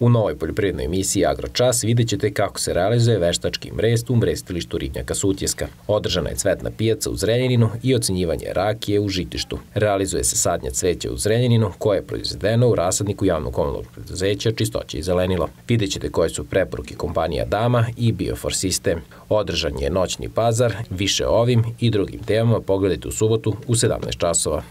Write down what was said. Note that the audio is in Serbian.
U novoj poljoprivrednoj emisiji Agročas vidjet ćete kako se realizuje veštački mrest u mrestilištu Ribnjaka Sutjeska. Održana je cvetna pijaca u Zrenjaninu i ocenjivanje rakije u žitištu. Realizuje se sadnja cveća u Zrenjaninu koje je proizvedeno u rasadniku javnog komunalnog preduzeća Čistoće i zelenilo. Vidjet ćete koje su preporuke kompanija Dama i Biofor System. Održan je noćni pazar, više ovim i drugim temama pogledajte u subotu u 17 časova.